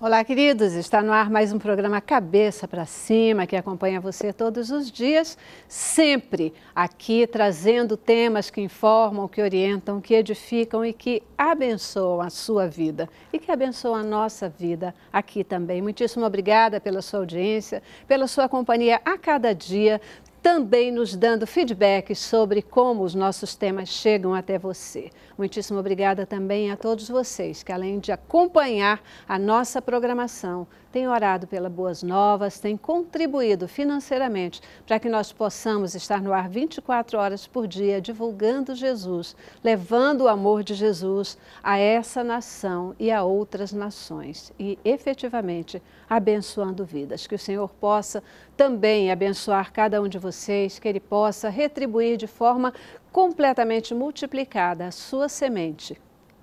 Olá, queridos. Está no ar mais um programa Cabeça para Cima, que acompanha você todos os dias, sempre aqui trazendo temas que informam, que orientam, que edificam e que abençoam a sua vida e que abençoam a nossa vida aqui também. Muitíssimo obrigada pela sua audiência, pela sua companhia a cada dia também nos dando feedback sobre como os nossos temas chegam até você. Muitíssimo obrigada também a todos vocês que, além de acompanhar a nossa programação, têm orado pelas boas novas, têm contribuído financeiramente para que nós possamos estar no ar 24 horas por dia divulgando Jesus, levando o amor de Jesus a essa nação e a outras nações e efetivamente abençoando vidas. Que o Senhor possa também abençoar cada um de vocês, que Ele possa retribuir de forma completamente multiplicada a sua semente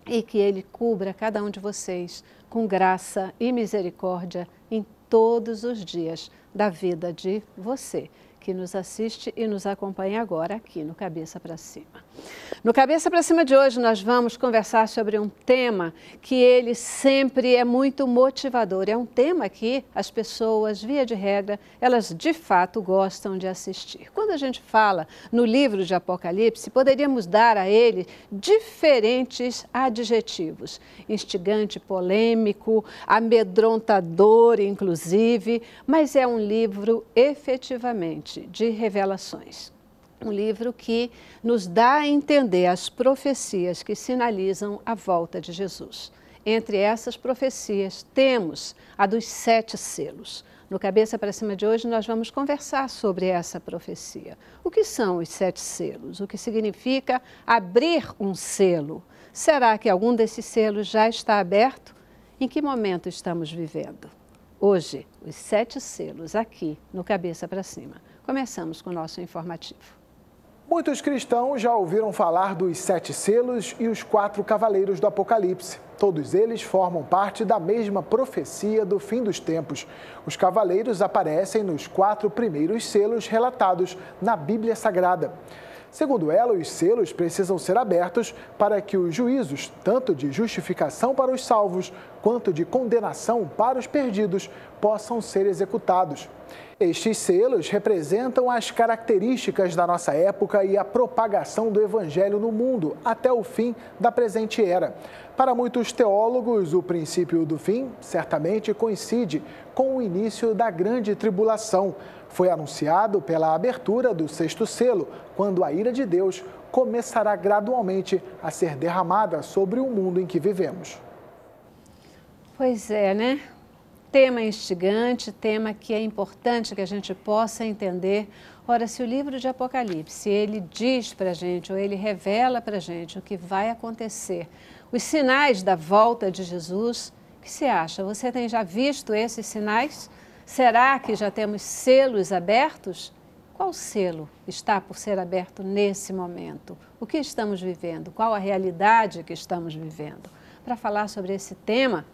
e que Ele cubra cada um de vocês com graça e misericórdia em todos os dias da vida de você que nos assiste e nos acompanha agora aqui no Cabeça para Cima. No Cabeça para Cima de hoje, nós vamos conversar sobre um tema que ele sempre é muito motivador. É um tema que as pessoas, via de regra, elas de fato gostam de assistir. Quando a gente fala no livro de Apocalipse, poderíamos dar a ele diferentes adjetivos: instigante, polêmico, amedrontador, inclusive, mas é um livro efetivamente de revelações. Um livro que nos dá a entender as profecias que sinalizam a volta de Jesus. Entre essas profecias, temos a dos sete selos. No Cabeça para Cima de hoje, nós vamos conversar sobre essa profecia. O que são os sete selos? O que significa abrir um selo? Será que algum desses selos já está aberto? Em que momento estamos vivendo? Hoje, os sete selos aqui no Cabeça para Cima. Começamos com o nosso informativo. Muitos cristãos já ouviram falar dos sete selos e os quatro cavaleiros do Apocalipse. Todos eles formam parte da mesma profecia do fim dos tempos. Os cavaleiros aparecem nos quatro primeiros selos relatados na Bíblia Sagrada. Segundo ela, os selos precisam ser abertos para que os juízos, tanto de justificação para os salvos quanto de condenação para os perdidos, possam ser executados. Estes selos representam as características da nossa época e a propagação do evangelho no mundo até o fim da presente era. Para muitos teólogos, o princípio do fim certamente coincide com o início da grande tribulação. Foi anunciado pela abertura do sexto selo, quando a ira de Deus começará gradualmente a ser derramada sobre o mundo em que vivemos. Pois é, né? tema instigante, tema que é importante que a gente possa entender. Ora, se o livro de Apocalipse, ele diz para a gente, ou ele revela para a gente o que vai acontecer, os sinais da volta de Jesus, o que você acha? Você tem já visto esses sinais? Será que já temos selos abertos? Qual selo está por ser aberto nesse momento? O que estamos vivendo? Qual a realidade que estamos vivendo? Para falar sobre esse tema,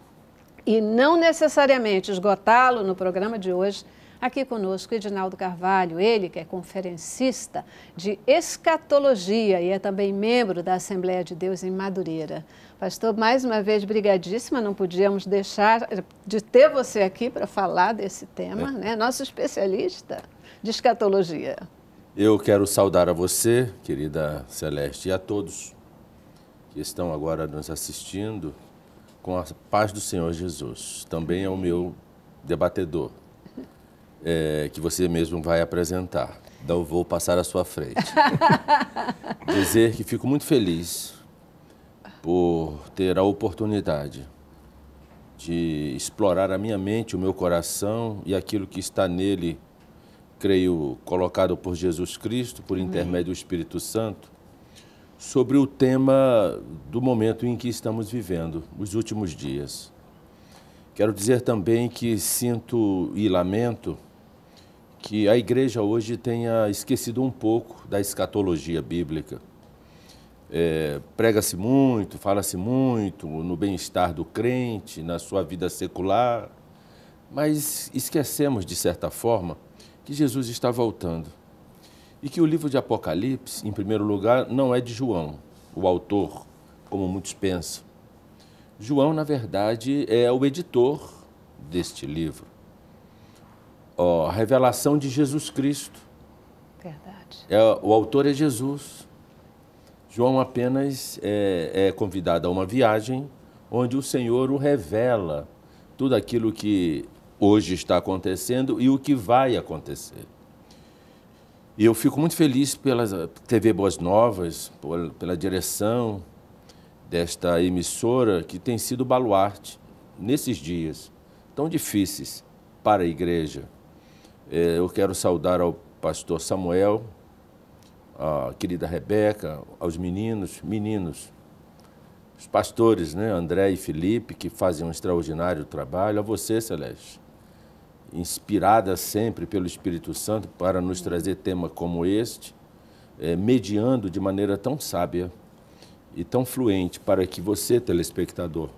e não necessariamente esgotá-lo no programa de hoje, aqui conosco Edinaldo Carvalho, ele que é conferencista de escatologia e é também membro da Assembleia de Deus em Madureira. Pastor, mais uma vez, brigadíssima, não podíamos deixar de ter você aqui para falar desse tema, é. né? Nosso especialista de escatologia. Eu quero saudar a você, querida Celeste, e a todos que estão agora nos assistindo com a paz do Senhor Jesus. Também é o meu debatedor, é, que você mesmo vai apresentar. Não vou passar à sua frente. Dizer que fico muito feliz por ter a oportunidade de explorar a minha mente, o meu coração e aquilo que está nele, creio, colocado por Jesus Cristo, por intermédio do Espírito Santo, sobre o tema do momento em que estamos vivendo, os últimos dias. Quero dizer também que sinto e lamento que a igreja hoje tenha esquecido um pouco da escatologia bíblica. É, Prega-se muito, fala-se muito no bem-estar do crente, na sua vida secular, mas esquecemos, de certa forma, que Jesus está voltando e que o livro de Apocalipse, em primeiro lugar, não é de João, o autor, como muitos pensam. João, na verdade, é o editor deste livro. Oh, a revelação de Jesus Cristo. Verdade. É, o autor é Jesus. João apenas é, é convidado a uma viagem onde o Senhor o revela tudo aquilo que hoje está acontecendo e o que vai acontecer. E eu fico muito feliz pela eh, TV Boas Novas, pela direção desta emissora que tem sido baluarte nesses dias tão difíceis para a igreja. Eh, eu quero saudar ao pastor Samuel, à querida Rebeca, aos meninos, meninos, os pastores, né, André e Felipe, que fazem um extraordinário trabalho, a você, Celeste, inspirada sempre pelo Espírito Santo para nos trazer tema como este, é, mediando de maneira tão sábia e tão fluente para que você, telespectador,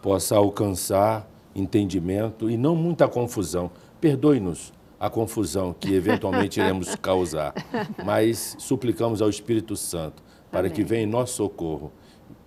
possa alcançar entendimento e não muita confusão. Perdoe-nos a confusão que eventualmente iremos causar, mas suplicamos ao Espírito Santo para Amém. que venha em nosso socorro,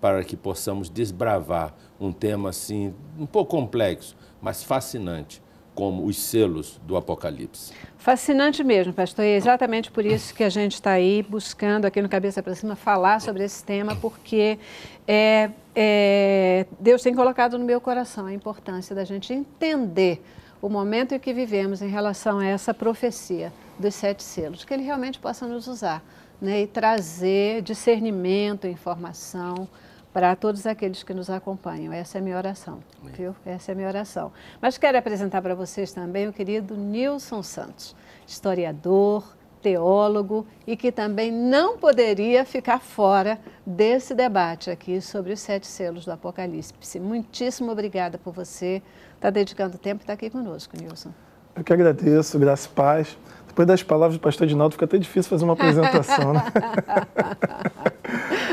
para que possamos desbravar um tema assim um pouco complexo, mas fascinante como os selos do Apocalipse. Fascinante mesmo, pastor. E é exatamente por isso que a gente está aí buscando aqui no Cabeça para Cima falar sobre esse tema, porque é, é, Deus tem colocado no meu coração a importância da gente entender o momento em que vivemos em relação a essa profecia dos sete selos, que Ele realmente possa nos usar né, e trazer discernimento, informação para todos aqueles que nos acompanham. Essa é a minha oração, Amém. viu? Essa é a minha oração. Mas quero apresentar para vocês também o querido Nilson Santos, historiador, teólogo e que também não poderia ficar fora desse debate aqui sobre os sete selos do Apocalipse. Muitíssimo obrigada por você estar tá dedicando tempo e tá estar aqui conosco, Nilson. Eu que agradeço, graças e paz. Depois das palavras do pastor Edinaldo, fica até difícil fazer uma apresentação, né?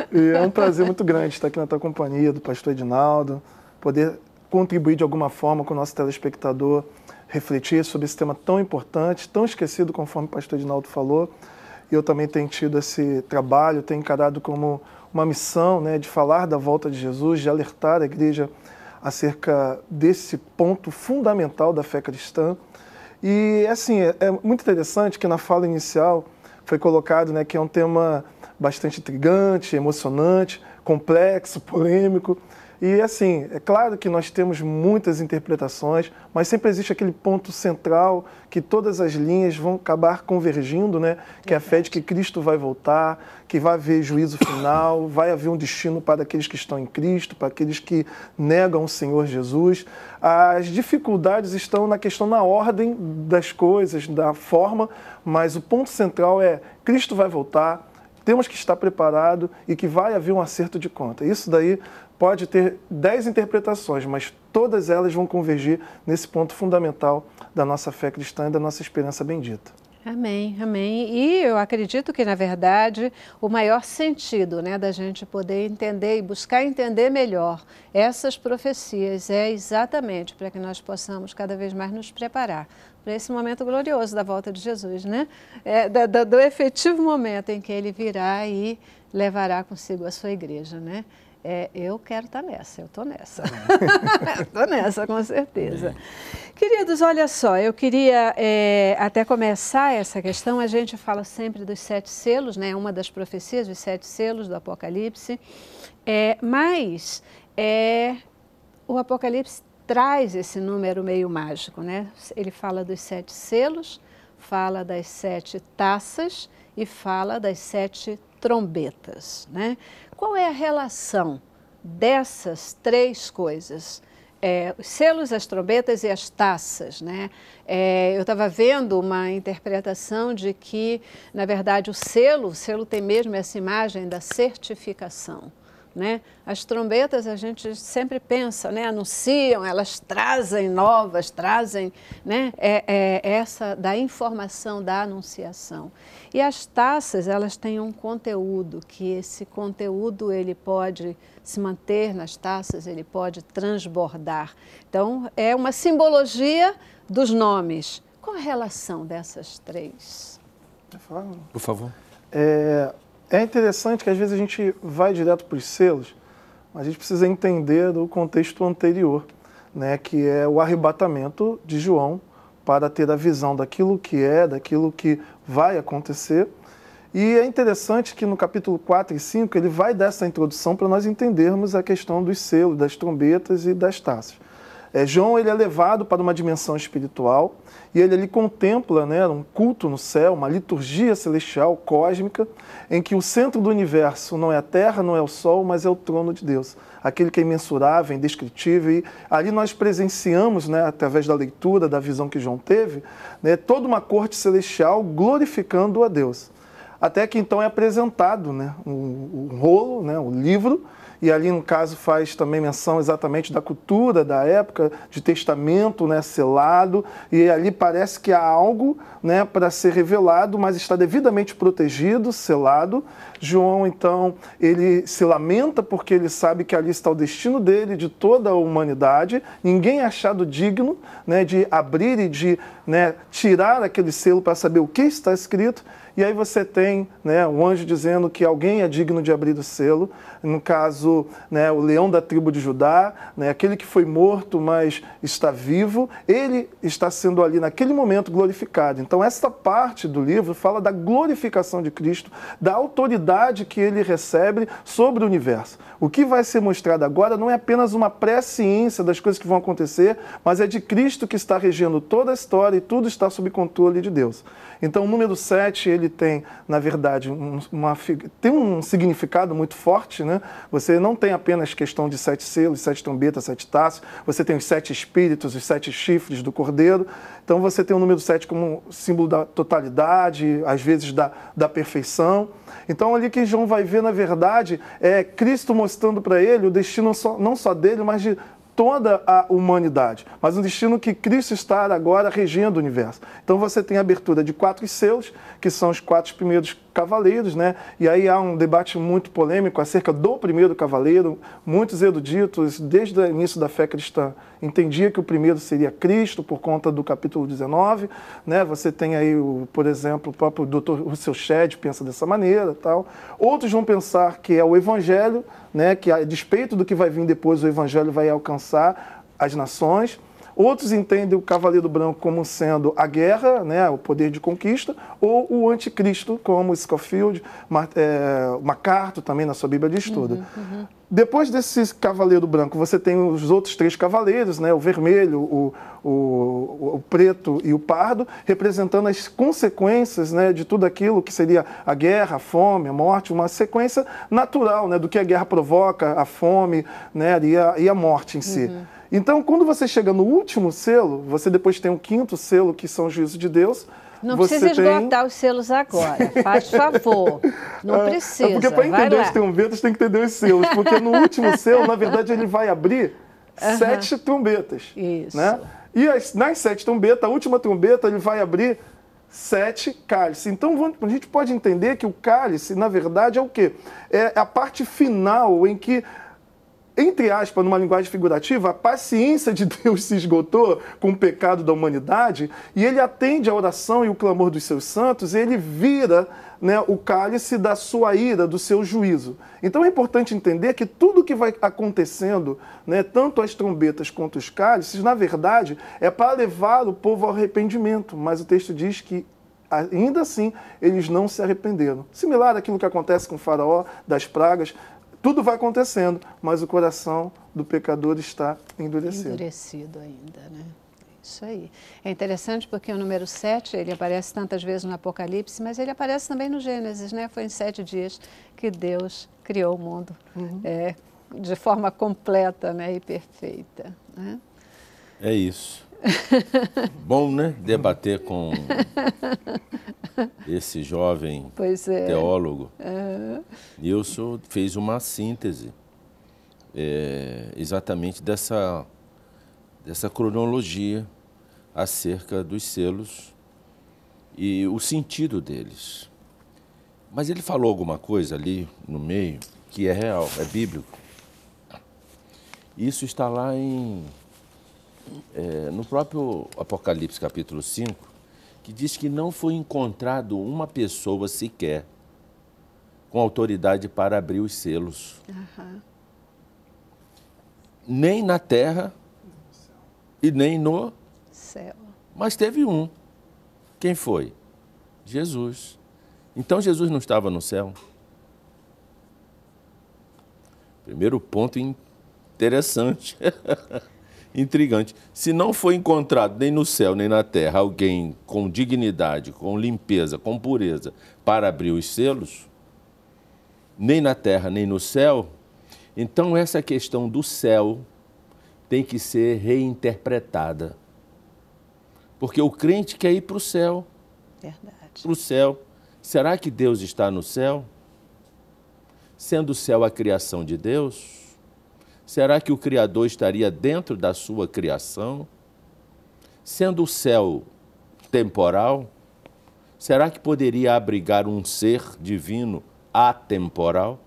e é um prazer muito grande estar aqui na tua companhia, do pastor Edinaldo, poder contribuir de alguma forma com o nosso telespectador, refletir sobre esse tema tão importante, tão esquecido, conforme o pastor Edinaldo falou. E eu também tenho tido esse trabalho, tenho encarado como uma missão né, de falar da volta de Jesus, de alertar a igreja acerca desse ponto fundamental da fé cristã e, assim, é, é, muito interessante que na fala inicial foi colocado né, que é um tema bastante intrigante, emocionante, complexo, polêmico. E assim, é claro que nós temos muitas interpretações, mas sempre existe aquele ponto central que todas as linhas vão acabar convergindo, né? Que é a fé de que Cristo vai voltar, que vai haver juízo final, vai haver um destino para aqueles que estão em Cristo, para aqueles que negam o Senhor Jesus. As dificuldades estão na questão na ordem das coisas, da forma, mas o ponto central é Cristo vai voltar temos que estar preparado e que vai haver um acerto de conta. Isso daí pode ter dez interpretações, mas todas elas vão convergir nesse ponto fundamental da nossa fé cristã e da nossa esperança bendita. Amém, amém. E eu acredito que, na verdade, o maior sentido né, da gente poder entender e buscar entender melhor essas profecias é exatamente para que nós possamos cada vez mais nos preparar para esse momento glorioso da volta de Jesus, né? É, do efetivo momento em que ele virá e levará consigo a sua igreja, né? É, eu quero estar tá nessa, eu estou nessa. Tá estou nessa, com certeza. Queridos, olha só, eu queria é, até começar essa questão. A gente fala sempre dos sete selos, né? É uma das profecias, dos sete selos do Apocalipse. É, mas é, o Apocalipse traz esse número meio mágico, né? Ele fala dos sete selos, fala das sete taças e fala das sete trombetas, né? qual é a relação dessas três coisas? É, os selos, as trombetas e as taças, né? É, eu estava vendo uma interpretação de que, na verdade, o selo, o selo tem mesmo essa imagem da certificação. Né? As trombetas a gente sempre pensa, né? anunciam, elas trazem novas, trazem né? é, é, essa da informação, da anunciação. E as taças elas têm um conteúdo que esse conteúdo ele pode se manter nas taças, ele pode transbordar. Então é uma simbologia dos nomes. Qual a relação dessas três? Por favor. É, é interessante que às vezes a gente vai direto para os selos, mas a gente precisa entender o contexto anterior, né, que é o arrebatamento de João para ter a visão daquilo que é, daquilo que vai acontecer. E é interessante que no capítulo 4 e 5 ele vai dar essa introdução para nós entendermos a questão dos selos, das trombetas e das taças. É, João ele é levado para uma dimensão espiritual e ele ali contempla né, um culto no céu, uma liturgia celestial, cósmica, em que o centro do universo não é a terra, não é o sol, mas é o trono de Deus. Aquele que é imensurável, indescritível. E ali nós presenciamos, né, através da leitura, da visão que João teve, né, toda uma corte celestial glorificando a Deus. Até que então é apresentado né, um, um rolo, né, um livro, e ali no caso faz também menção exatamente da cultura da época, de testamento né, selado, e ali parece que há algo né, para ser revelado, mas está devidamente protegido, selado, João, então, ele se lamenta porque ele sabe que ali está o destino dele, de toda a humanidade, ninguém é achado digno né, de abrir e de né, tirar aquele selo para saber o que está escrito. E aí você tem né, o anjo dizendo que alguém é digno de abrir o selo, no caso, né, o leão da tribo de Judá, né, aquele que foi morto, mas está vivo, ele está sendo ali naquele momento glorificado. Então, essa parte do livro fala da glorificação de Cristo, da autoridade autoridade que ele recebe sobre o universo. O que vai ser mostrado agora não é apenas uma presciência das coisas que vão acontecer, mas é de Cristo que está regendo toda a história e tudo está sob controle de Deus. Então, o número 7, ele tem, na verdade, um, uma, tem um significado muito forte, né? Você não tem apenas questão de sete selos, sete trombetas, sete taços, você tem os sete espíritos, os sete chifres do cordeiro. Então, você tem o número 7 como símbolo da totalidade, às vezes da, da perfeição. Então, ele ali que João vai ver, na verdade, é Cristo mostrando para ele o destino não só dele, mas de toda a humanidade, mas um destino que Cristo está agora regendo o universo. Então você tem a abertura de quatro seus, que são os quatro primeiros cavaleiros, né? E aí há um debate muito polêmico acerca do primeiro cavaleiro. Muitos eruditos, desde o início da fé cristã, entendiam que o primeiro seria Cristo, por conta do capítulo 19, né? Você tem aí, o, por exemplo, o próprio Dr. Russell Shedd pensa dessa maneira, tal. Outros vão pensar que é o Evangelho, né? Que a despeito do que vai vir depois, o Evangelho vai alcançar as nações. Outros entendem o Cavaleiro Branco como sendo a guerra, né, o poder de conquista, ou o anticristo, como Scofield, é, MacArthur também na sua Bíblia de Estudo. Uhum, uhum. Depois desse Cavaleiro Branco, você tem os outros três cavaleiros, né, o vermelho, o, o, o preto e o pardo, representando as consequências né, de tudo aquilo que seria a guerra, a fome, a morte, uma sequência natural né, do que a guerra provoca, a fome né, e, a, e a morte em si. Uhum. Então, quando você chega no último selo, você depois tem um quinto selo, que são os juízo de Deus. Não precisa esgotar tem... os selos agora, faz favor. Não é, é precisa. É porque para entender os trombetas tem que entender os selos, porque no último selo, na verdade, ele vai abrir uhum. sete trombetas. Né? Isso. Né? E as, nas sete trombetas, a última trombeta, ele vai abrir sete cálices. Então a gente pode entender que o cálice, na verdade, é o quê? É a parte final em que entre aspas, numa linguagem figurativa, a paciência de Deus se esgotou com o pecado da humanidade e ele atende a oração e o clamor dos seus santos e ele vira né, o cálice da sua ira, do seu juízo. Então é importante entender que tudo que vai acontecendo, né, tanto as trombetas quanto os cálices, na verdade, é para levar o povo ao arrependimento. Mas o texto diz que ainda assim eles não se arrependeram. Similar àquilo que acontece com o faraó das pragas, tudo vai acontecendo, mas o coração do pecador está endurecido. Endurecido ainda, né? Isso aí. É interessante porque o número 7, ele aparece tantas vezes no Apocalipse, mas ele aparece também no Gênesis, né? Foi em sete dias que Deus criou o mundo uhum. é, de forma completa né? e perfeita. Né? É isso. Bom, né? Debater com esse jovem é. teólogo. Uhum. Nilson fez uma síntese é, exatamente dessa, dessa cronologia acerca dos selos e o sentido deles. Mas ele falou alguma coisa ali no meio que é real, é bíblico. Isso está lá em é, no próprio Apocalipse capítulo 5, que diz que não foi encontrado uma pessoa sequer com autoridade para abrir os selos. Uhum. Nem na terra e nem no céu. Mas teve um. Quem foi? Jesus. Então Jesus não estava no céu? Primeiro ponto interessante. intrigante. Se não foi encontrado nem no céu nem na terra alguém com dignidade, com limpeza, com pureza para abrir os selos, nem na terra nem no céu, então essa questão do céu tem que ser reinterpretada. Porque o crente quer ir para o céu. Verdade. Para o céu. Será que Deus está no céu? Sendo o céu a criação de Deus? Será que o Criador estaria dentro da sua criação? Sendo o céu temporal, será que poderia abrigar um ser divino atemporal?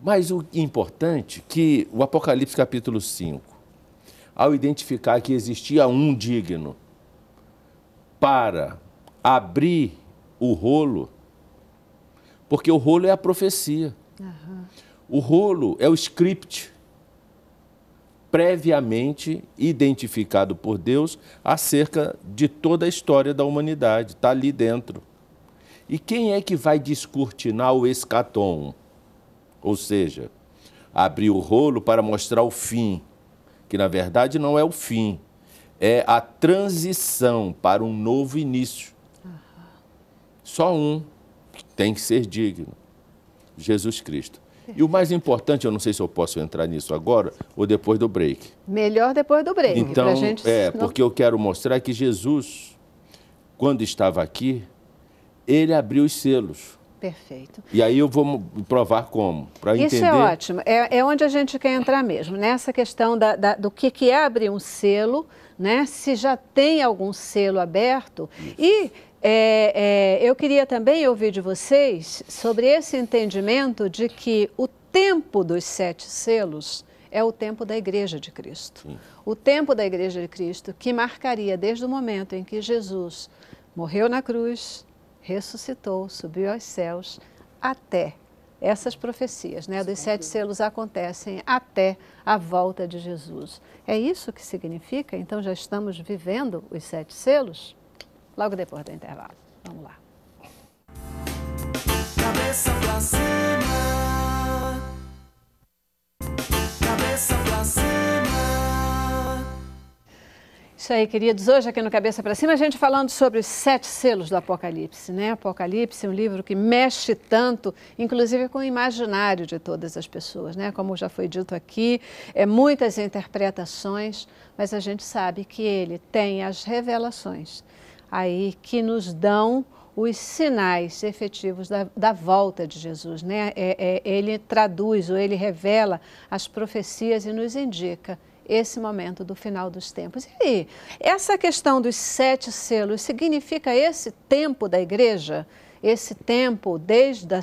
Mas o importante é que o Apocalipse capítulo 5, ao identificar que existia um digno para abrir o rolo, porque o rolo é a profecia. Uhum. O rolo é o script previamente identificado por Deus acerca de toda a história da humanidade, está ali dentro. E quem é que vai descortinar o escatom? Ou seja, abrir o rolo para mostrar o fim, que na verdade não é o fim, é a transição para um novo início. Só um tem que ser digno: Jesus Cristo. E o mais importante, eu não sei se eu posso entrar nisso agora ou depois do break. Melhor depois do break. Então, gente... é, porque eu quero mostrar que Jesus, quando estava aqui, ele abriu os selos. Perfeito. E aí eu vou provar como, para entender... Isso é ótimo. É, é, onde a gente quer entrar mesmo, nessa questão da, da, do que, que abrir um selo, né? se já tem algum selo aberto Isso. e é, é, eu queria também ouvir de vocês sobre esse entendimento de que o tempo dos sete selos é o tempo da Igreja de Cristo. Sim. O tempo da Igreja de Cristo que marcaria desde o momento em que Jesus morreu na cruz, ressuscitou, subiu aos céus, até essas profecias, né, dos sete selos acontecem até a volta de Jesus. É isso que significa? Então já estamos vivendo os sete selos? logo depois do intervalo. Vamos lá. Cabeça pra cima. Cabeça pra cima. Isso aí, queridos. Hoje aqui no Cabeça para Cima, a gente falando sobre os sete selos do Apocalipse, né? Apocalipse, um livro que mexe tanto, inclusive com o imaginário de todas as pessoas, né? Como já foi dito aqui, é muitas interpretações, mas a gente sabe que ele tem as revelações aí que nos dão os sinais efetivos da, da volta de Jesus. Né? É, é, ele traduz ou ele revela as profecias e nos indica esse momento do final dos tempos. E essa questão dos sete selos significa esse tempo da igreja? Esse tempo, desde da,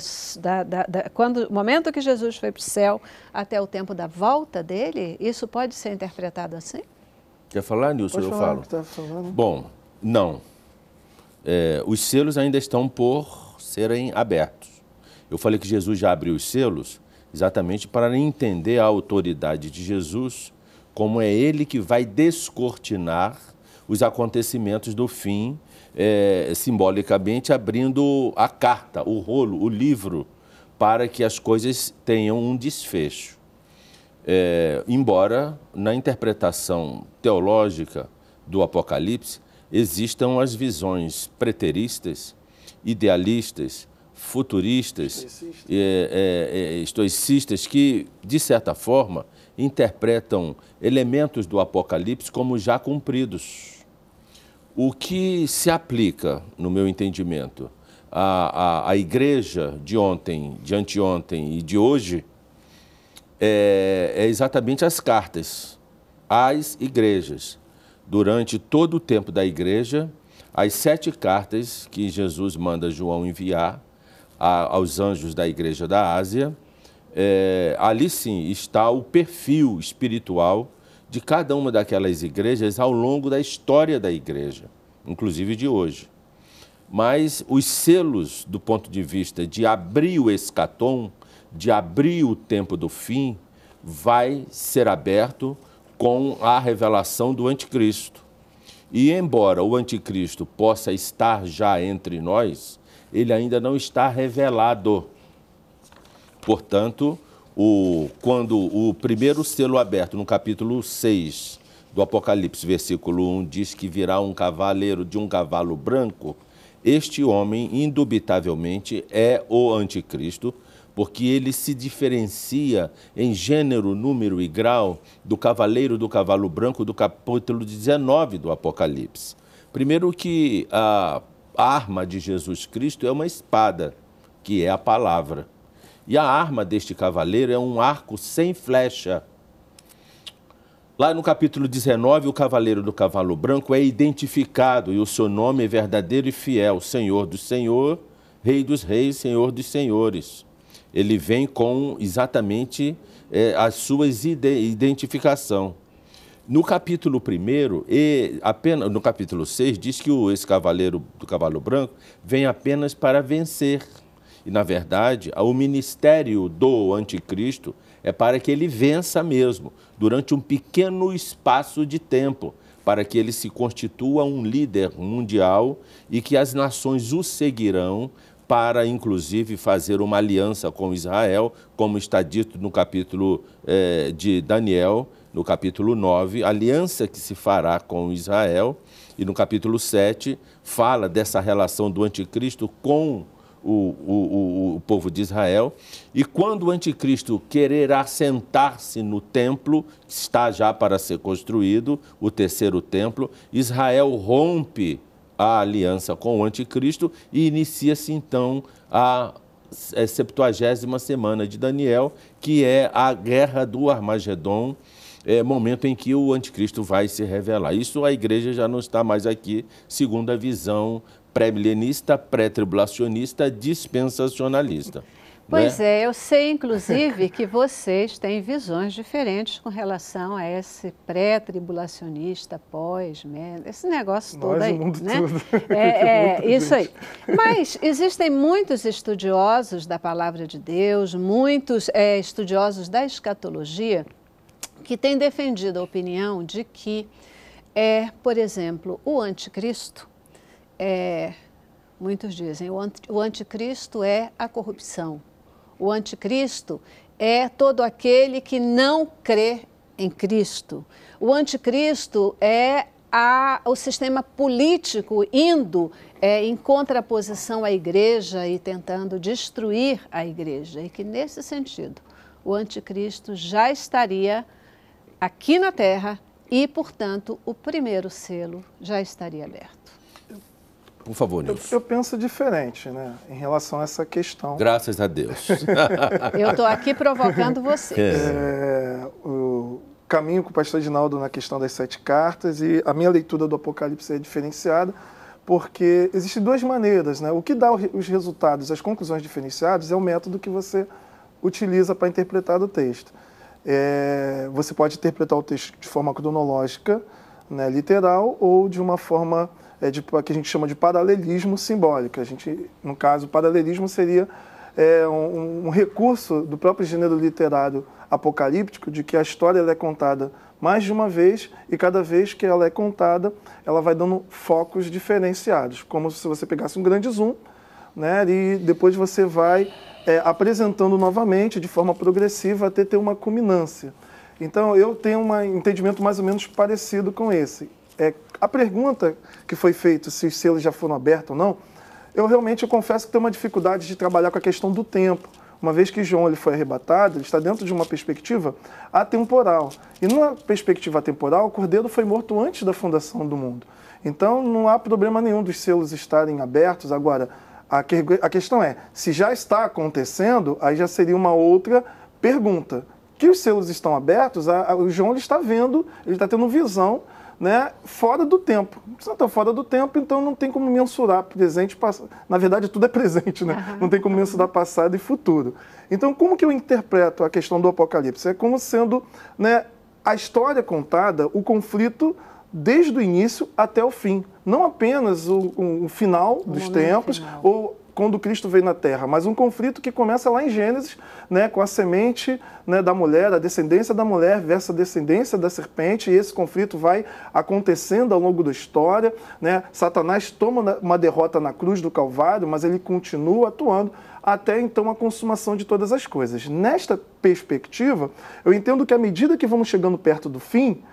da, da, quando, o momento que Jesus foi para o céu até o tempo da volta dele, isso pode ser interpretado assim? Quer falar, Nilson? eu falo. Tá Bom, não é, os selos ainda estão por serem abertos. Eu falei que Jesus já abriu os selos exatamente para entender a autoridade de Jesus, como é ele que vai descortinar os acontecimentos do fim, é, simbolicamente abrindo a carta, o rolo, o livro, para que as coisas tenham um desfecho. É, embora na interpretação teológica do Apocalipse existam as visões preteristas, idealistas, futuristas, é, é, é, estoicistas, que, de certa forma, interpretam elementos do Apocalipse como já cumpridos. O que se aplica, no meu entendimento, à, à, à igreja de ontem, de anteontem e de hoje é, é exatamente as cartas às igrejas, durante todo o tempo da igreja, as sete cartas que Jesus manda João enviar a, aos anjos da igreja da Ásia, é, ali sim está o perfil espiritual de cada uma daquelas igrejas ao longo da história da igreja, inclusive de hoje. Mas os selos, do ponto de vista de abrir o escatom, de abrir o tempo do fim, vai ser aberto com a revelação do anticristo. E embora o anticristo possa estar já entre nós, ele ainda não está revelado. Portanto, o, quando o primeiro selo aberto, no capítulo 6 do Apocalipse, versículo 1, diz que virá um cavaleiro de um cavalo branco, este homem, indubitavelmente, é o anticristo, porque ele se diferencia em gênero, número e grau do cavaleiro do cavalo branco do capítulo 19 do Apocalipse. Primeiro que a arma de Jesus Cristo é uma espada, que é a palavra. E a arma deste cavaleiro é um arco sem flecha. Lá no capítulo 19, o cavaleiro do cavalo branco é identificado e o seu nome é verdadeiro e fiel, Senhor do Senhor, Rei dos Reis, Senhor dos Senhores ele vem com exatamente é, as suas ide identificação. No capítulo 1, e apenas no capítulo 6 diz que o, esse cavaleiro do cavalo branco vem apenas para vencer. E na verdade, o ministério do anticristo é para que ele vença mesmo, durante um pequeno espaço de tempo, para que ele se constitua um líder mundial e que as nações o seguirão para, inclusive, fazer uma aliança com Israel, como está dito no capítulo eh, de Daniel, no capítulo 9, aliança que se fará com Israel, e no capítulo 7, fala dessa relação do anticristo com o, o, o, o povo de Israel. E quando o anticristo querer assentar-se no templo, que está já para ser construído, o terceiro templo, Israel rompe a aliança com o anticristo e inicia-se então a é, septuagésima semana de Daniel, que é a guerra do Armagedon, é, momento em que o anticristo vai se revelar. Isso a igreja já não está mais aqui, segundo a visão pré-milenista, pré-tribulacionista, dispensacionalista. Pois né? é, eu sei, inclusive, que vocês têm visões diferentes com relação a esse pré-tribulacionista, pós, esse negócio todo aí. O mundo né? tudo. É, é isso gente. aí. Mas existem muitos estudiosos da palavra de Deus, muitos é, estudiosos da escatologia, que têm defendido a opinião de que, é, por exemplo, o anticristo é. Muitos dizem o anticristo é a corrupção o anticristo é todo aquele que não crê em Cristo. O anticristo é a, o sistema político indo é, em contraposição à igreja e tentando destruir a igreja. E que, nesse sentido, o anticristo já estaria aqui na terra e, portanto, o primeiro selo já estaria aberto. Por favor, Nilson. Eu, eu penso diferente, né? Em relação a essa questão. Graças a Deus. eu estou aqui provocando vocês. É. é, o caminho com o pastor Edinaldo na questão das sete cartas e a minha leitura do Apocalipse é diferenciada porque existem duas maneiras, né? O que dá os resultados, as conclusões diferenciadas, é o método que você utiliza para interpretar o texto. É, você pode interpretar o texto de forma cronológica, né, literal, ou de uma forma é, de, que a gente chama de paralelismo simbólico. A gente, no caso, o paralelismo seria é, um, um, recurso do próprio gênero literário apocalíptico, de que a história é contada mais de uma vez e cada vez que ela é contada, ela vai dando focos diferenciados, como se você pegasse um grande zoom, né, e depois você vai é, apresentando novamente de forma progressiva até ter uma culminância. Então eu tenho um entendimento mais ou menos parecido com esse. É a pergunta que foi feita, se os selos já foram abertos ou não, eu realmente eu confesso que tenho uma dificuldade de trabalhar com a questão do tempo. Uma vez que João ele foi arrebatado, ele está dentro de uma perspectiva atemporal. E numa perspectiva atemporal, o Cordeiro foi morto antes da fundação do mundo. Então não há problema nenhum dos selos estarem abertos. Agora, a, que, a questão é, se já está acontecendo, aí já seria uma outra pergunta. Que os selos estão abertos, a, a, o João ele está vendo, ele está tendo visão né, fora do tempo. Se não está fora do tempo, então não tem como mensurar presente passado. Na verdade, tudo é presente, né? Não tem como mensurar passado e futuro. Então, como que eu interpreto a questão do Apocalipse? É como sendo né, a história contada, o conflito desde o início até o fim. Não apenas o, o final dos tempos final. ou quando Cristo veio na Terra, mas um conflito que começa lá em Gênesis, né, com a semente né, da mulher, a descendência da mulher versus a descendência da serpente, e esse conflito vai acontecendo ao longo da história. Né? Satanás toma uma derrota na cruz do Calvário, mas ele continua atuando até então a consumação de todas as coisas. Nesta perspectiva, eu entendo que à medida que vamos chegando perto do fim,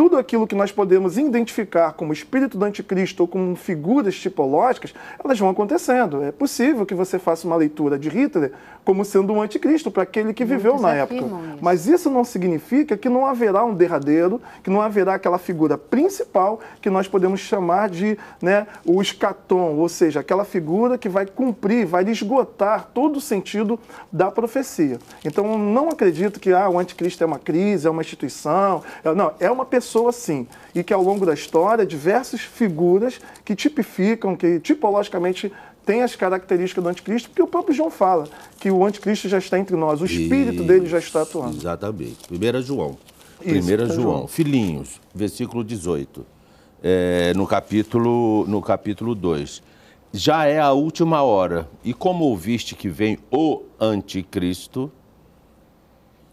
tudo aquilo que nós podemos identificar como espírito do anticristo ou como figuras tipológicas, elas vão acontecendo. É possível que você faça uma leitura de Hitler como sendo um anticristo para aquele que viveu Muitos na época. Mas isso não significa que não haverá um derradeiro, que não haverá aquela figura principal que nós podemos chamar de né, o escatom, ou seja, aquela figura que vai cumprir, vai esgotar todo o sentido da profecia. Então, não acredito que ah, o anticristo é uma crise, é uma instituição. É, não, é uma pessoa começou assim e que ao longo da história diversas figuras que tipificam, que tipologicamente tem as características do anticristo, porque o próprio João fala que o anticristo já está entre nós, o espírito Isso, dele já está atuando. Exatamente. Primeira João. Primeira Isso, João. João. Filhinhos, versículo 18. É, no capítulo no capítulo 2. Já é a última hora, e como ouviste que vem o anticristo,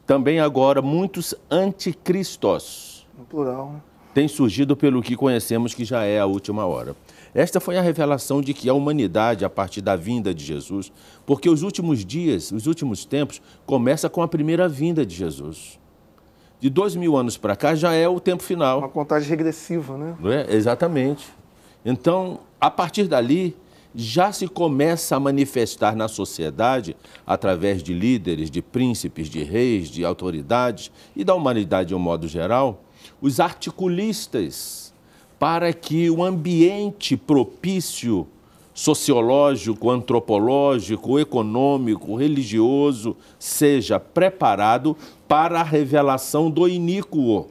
também agora muitos anticristos no plural. Né? Tem surgido pelo que conhecemos que já é a última hora. Esta foi a revelação de que a humanidade, a partir da vinda de Jesus, porque os últimos dias, os últimos tempos, começa com a primeira vinda de Jesus. De dois mil anos para cá já é o tempo final. Uma contagem regressiva, né? Não é? Exatamente. Então, a partir dali, já se começa a manifestar na sociedade, através de líderes, de príncipes, de reis, de autoridades e da humanidade de um modo geral, os articulistas, para que o ambiente propício sociológico, antropológico, econômico, religioso seja preparado para a revelação do iníquo.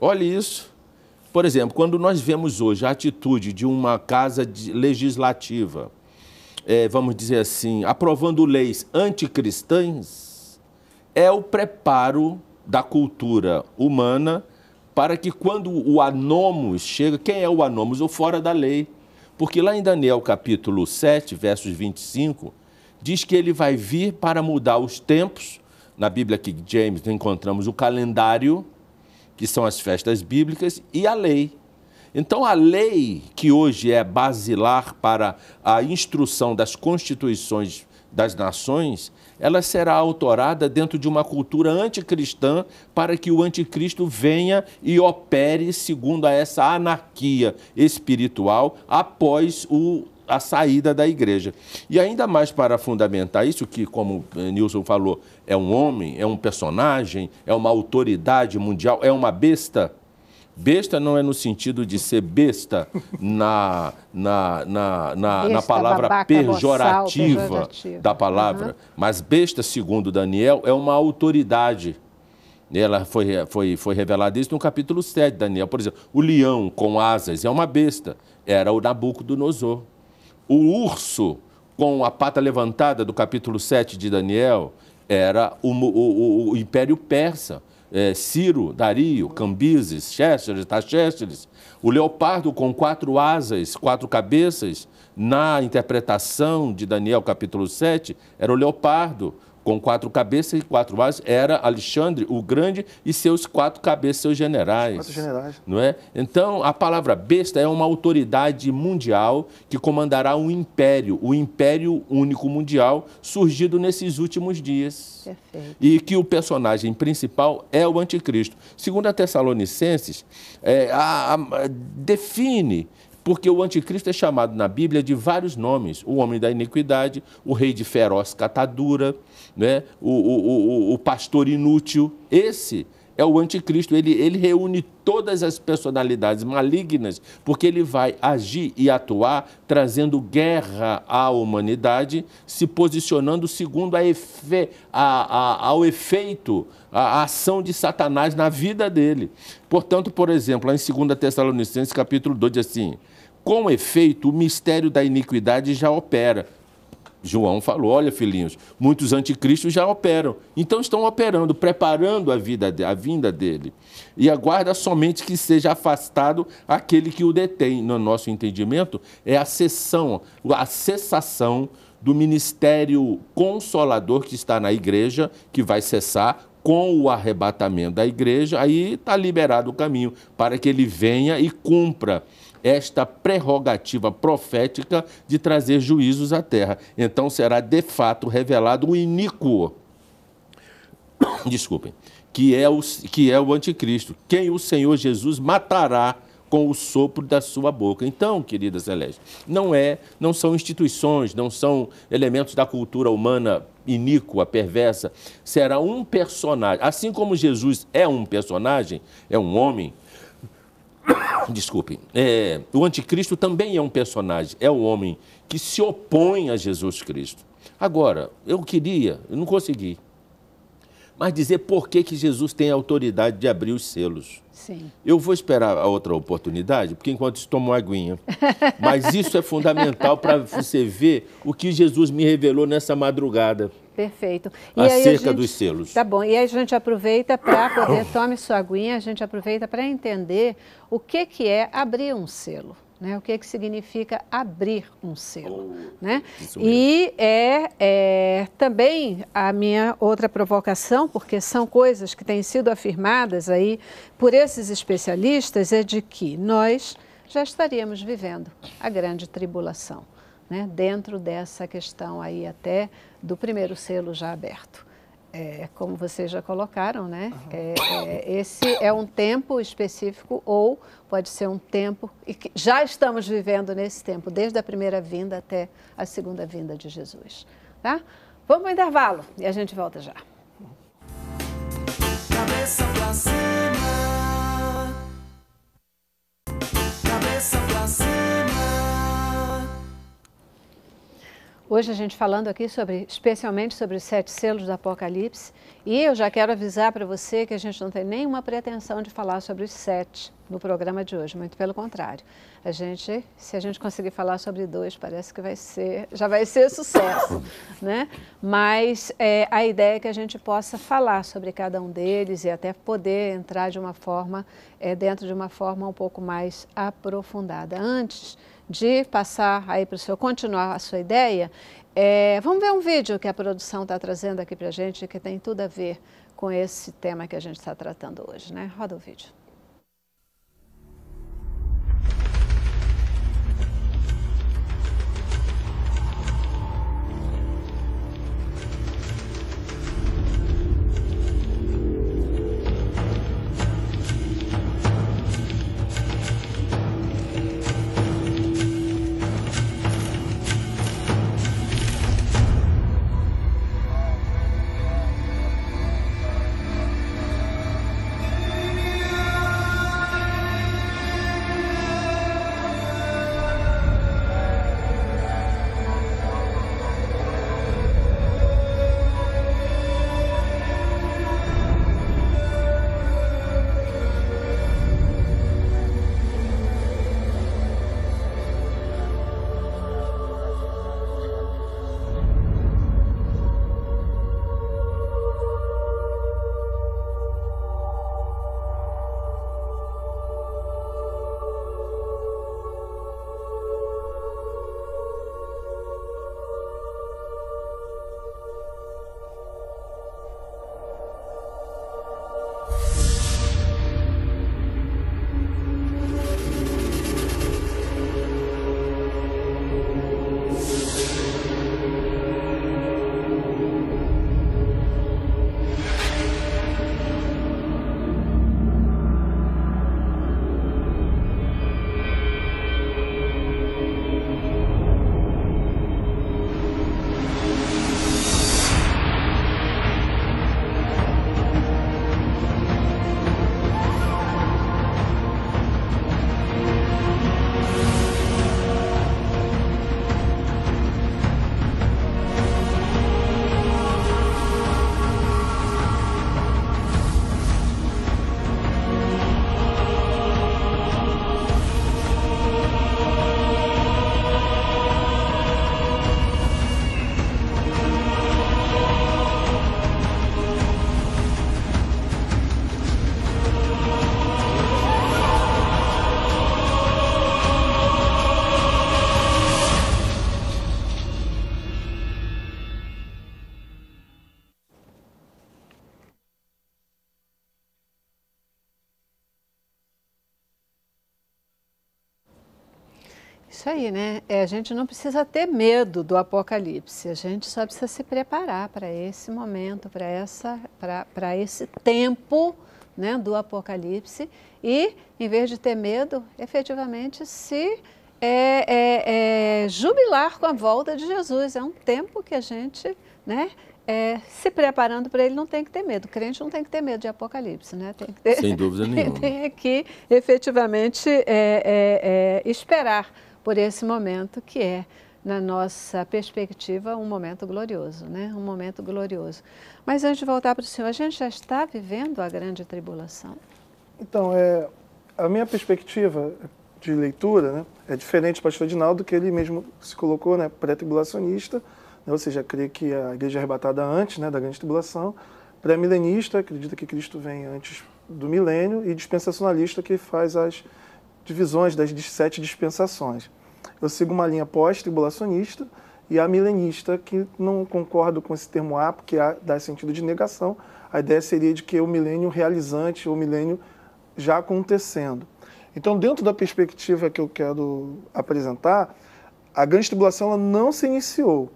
Olhe isso. Por exemplo, quando nós vemos hoje a atitude de uma casa legislativa, é, vamos dizer assim, aprovando leis anticristãs, é o preparo da cultura humana para que quando o anomos chega, quem é o anomos? O fora da lei. Porque lá em Daniel capítulo 7, versos 25, diz que ele vai vir para mudar os tempos. Na Bíblia que James encontramos o calendário, que são as festas bíblicas, e a lei. Então, a lei que hoje é basilar para a instrução das constituições das Nações, ela será autorada dentro de uma cultura anticristã para que o anticristo venha e opere segundo essa anarquia espiritual após o a saída da igreja. E ainda mais para fundamentar isso, que, como eh, Nilson falou, é um homem, é um personagem, é uma autoridade mundial, é uma besta, Besta não é no sentido de ser besta na, na, na, na, besta, na palavra babaca, pejorativa, boçal, da palavra, uhum. mas besta, segundo Daniel, é uma autoridade. Ela foi, foi, foi revelada isso no capítulo 7, Daniel. Por exemplo, o leão com asas é uma besta, era o Nabucodonosor. O urso com a pata levantada do capítulo 7 de Daniel era o, o, o, o Império Persa é, Ciro, Dario, Cambises, Chester, Tachesteres, tá, o leopardo com quatro asas, quatro cabeças, na interpretação de Daniel capítulo 7, era o leopardo, com quatro cabeças e quatro asas, era Alexandre o Grande e seus quatro cabeças, seus generais. Quatro generais. Não é? Então, a palavra besta é uma autoridade mundial que comandará um império, o império único mundial surgido nesses últimos dias. Perfeito. E que o personagem principal é o anticristo. Segundo a Tessalonicenses, é, a, a, define porque o anticristo é chamado na Bíblia de vários nomes: o homem da iniquidade, o rei de feroz catadura, né? o, o, o, o pastor inútil. Esse é o anticristo. Ele, ele reúne todas as personalidades malignas, porque ele vai agir e atuar trazendo guerra à humanidade, se posicionando segundo a efe, a, a, ao efeito, a, ação de Satanás na vida dele. Portanto, por exemplo, em 2 Tessalonicenses capítulo 2 diz assim, com efeito, o mistério da iniquidade já opera. João falou: olha, filhinhos, muitos anticristos já operam. Então estão operando, preparando a, vida, a vinda dele. E aguarda somente que seja afastado aquele que o detém. No nosso entendimento, é a cessão, a cessação do ministério consolador que está na igreja, que vai cessar com o arrebatamento da igreja. Aí está liberado o caminho para que ele venha e cumpra esta prerrogativa profética de trazer juízos à terra. Então será de fato revelado o iníquo. Desculpem. Que é, o, que é o anticristo, quem o Senhor Jesus matará com o sopro da sua boca. Então, querida Celeste, não é, não são instituições, não são elementos da cultura humana iníqua, perversa. Será um personagem. Assim como Jesus é um personagem, é um homem, Desculpe. É, o anticristo também é um personagem, é um homem que se opõe a Jesus Cristo. Agora, eu queria, eu não consegui, mas dizer por que, que Jesus tem a autoridade de abrir os selos. Sim. Eu vou esperar a outra oportunidade, porque enquanto isso tomo aguinha. Mas isso é fundamental para você ver o que Jesus me revelou nessa madrugada. Perfeito. E Acerca gente, dos selos. Tá bom. E aí a gente aproveita para poder, tome sua aguinha, a gente aproveita para entender o que, que é abrir um selo. Né, o que, que significa abrir um selo. Oh, né? E é, é, também a minha outra provocação, porque são coisas que têm sido afirmadas aí por esses especialistas, é de que nós já estaríamos vivendo a grande tribulação. Né, dentro dessa questão aí até do primeiro selo já aberto. É, como vocês já colocaram, né? Uhum. É, é, esse é um tempo específico ou pode ser um tempo e que já estamos vivendo nesse tempo, desde a primeira vinda até a segunda vinda de Jesus. Tá? Vamos ao intervalo e a gente volta já. Cabeça pra cima. Cabeça pra cima. Hoje a gente falando aqui sobre, especialmente sobre os sete selos do Apocalipse. E eu já quero avisar para você que a gente não tem nenhuma pretensão de falar sobre os sete no programa de hoje, muito pelo contrário. A gente, se a gente conseguir falar sobre dois, parece que vai ser, já vai ser sucesso, né? Mas é, a ideia é que a gente possa falar sobre cada um deles e até poder entrar de uma forma, é, dentro de uma forma um pouco mais aprofundada. Antes de passar aí para o senhor continuar a sua ideia, é, vamos ver um vídeo que a produção está trazendo aqui para a gente, que tem tudo a ver com esse tema que a gente está tratando hoje, né? Roda o vídeo. aí, né? É, a gente não precisa ter medo do apocalipse, a gente só precisa se preparar para esse momento, para esse tempo né, do apocalipse e, em vez de ter medo, efetivamente se é, é, é, jubilar com a volta de Jesus. É um tempo que a gente, né? É, se preparando para ele, não tem que ter medo. O crente não tem que ter medo de apocalipse, né? Tem que ter, Sem dúvida nenhuma. Tem que efetivamente é, é, é esperar por esse momento que é, na nossa perspectiva, um momento glorioso, né? Um momento glorioso. Mas antes de voltar para o Senhor, a gente já está vivendo a grande tribulação? Então, é, a minha perspectiva de leitura né, é diferente do pastor Edinaldo, que ele mesmo se colocou né, pré-tribulacionista, né, ou seja, crê que a igreja é arrebatada antes né, da grande tribulação, pré-milenista, acredita que Cristo vem antes do milênio, e dispensacionalista, que faz as divisões das sete dispensações. Eu sigo uma linha pós-tribulacionista e a milenista, que não concordo com esse termo A, porque A dá sentido de negação. A ideia seria de que o milênio realizante, o milênio já acontecendo. Então, dentro da perspectiva que eu quero apresentar, a grande tribulação ela não se iniciou,